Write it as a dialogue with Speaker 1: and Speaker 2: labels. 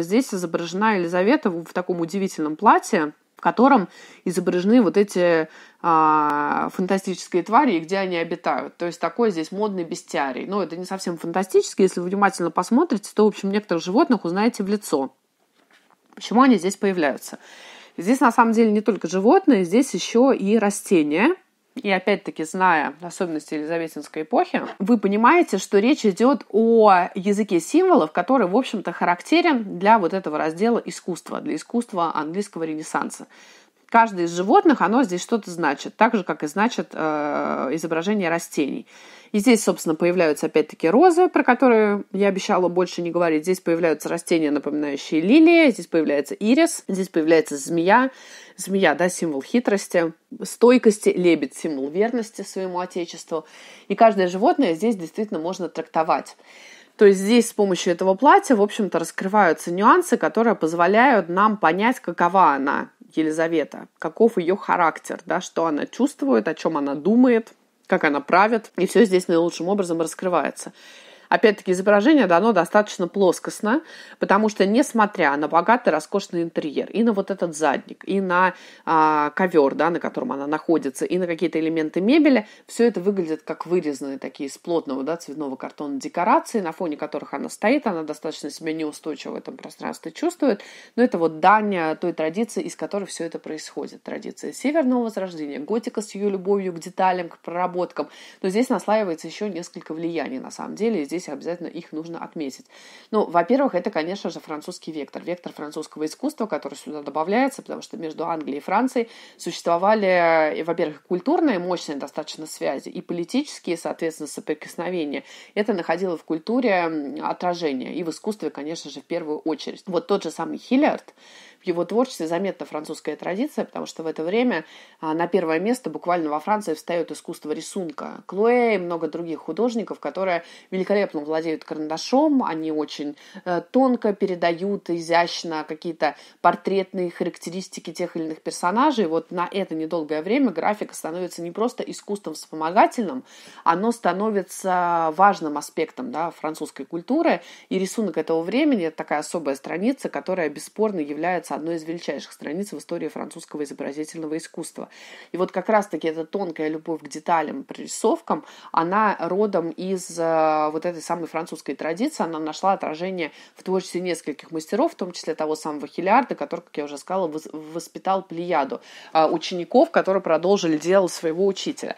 Speaker 1: Здесь изображена Елизавета в таком удивительном платье, в котором изображены вот эти а, фантастические твари где они обитают. То есть такой здесь модный бестиарий. Но это не совсем фантастически. Если вы внимательно посмотрите, то, в общем, некоторых животных узнаете в лицо. Почему они здесь появляются? Здесь на самом деле не только животные, здесь еще и растения и опять-таки зная особенности Елизаветинской эпохи, вы понимаете, что речь идет о языке символов, который, в общем-то, характерен для вот этого раздела искусства, для искусства английского ренессанса каждое из животных, оно здесь что-то значит, так же, как и значит э, изображение растений. И здесь, собственно, появляются опять-таки розы, про которые я обещала больше не говорить. Здесь появляются растения, напоминающие лилии, здесь появляется ирис, здесь появляется змея. Змея, да, символ хитрости, стойкости, лебедь, символ верности своему отечеству. И каждое животное здесь действительно можно трактовать. То есть здесь с помощью этого платья, в общем-то, раскрываются нюансы, которые позволяют нам понять, какова она, Елизавета, каков ее характер, да, что она чувствует, о чем она думает, как она правит, и все здесь наилучшим образом раскрывается. Опять-таки, изображение дано достаточно плоскостно, потому что, несмотря на богатый, роскошный интерьер, и на вот этот задник, и на а, ковер, да, на котором она находится, и на какие-то элементы мебели, все это выглядит как вырезанные такие из плотного, да, цветного картона декорации, на фоне которых она стоит, она достаточно себя неустойчиво в этом пространстве чувствует, но это вот дань той традиции, из которой все это происходит. Традиция Северного Возрождения, готика с ее любовью к деталям, к проработкам. Но здесь наслаивается еще несколько влияний, на самом деле, здесь здесь обязательно их нужно отметить. Ну, во-первых, это, конечно же, французский вектор, вектор французского искусства, который сюда добавляется, потому что между Англией и Францией существовали, э, во-первых, культурные мощные достаточно связи и политические, соответственно, соприкосновения. Это находило в культуре отражение и в искусстве, конечно же, в первую очередь. Вот тот же самый Хиллиард, в его творчестве заметна французская традиция, потому что в это время а, на первое место буквально во Франции встает искусство рисунка. Клуэ и много других художников, которые великолепно великолепно владеют карандашом, они очень э, тонко передают изящно какие-то портретные характеристики тех или иных персонажей. Вот на это недолгое время графика становится не просто искусством вспомогательным, оно становится важным аспектом да, французской культуры, и рисунок этого времени – это такая особая страница, которая бесспорно является одной из величайших страниц в истории французского изобразительного искусства. И вот как раз-таки эта тонкая любовь к деталям, прорисовкам, она родом из э, вот этой этой самой французской традиции она нашла отражение в творчестве нескольких мастеров, в том числе того самого Хилиарда, который, как я уже сказала, воспитал плеяду а, учеников, которые продолжили дело своего учителя.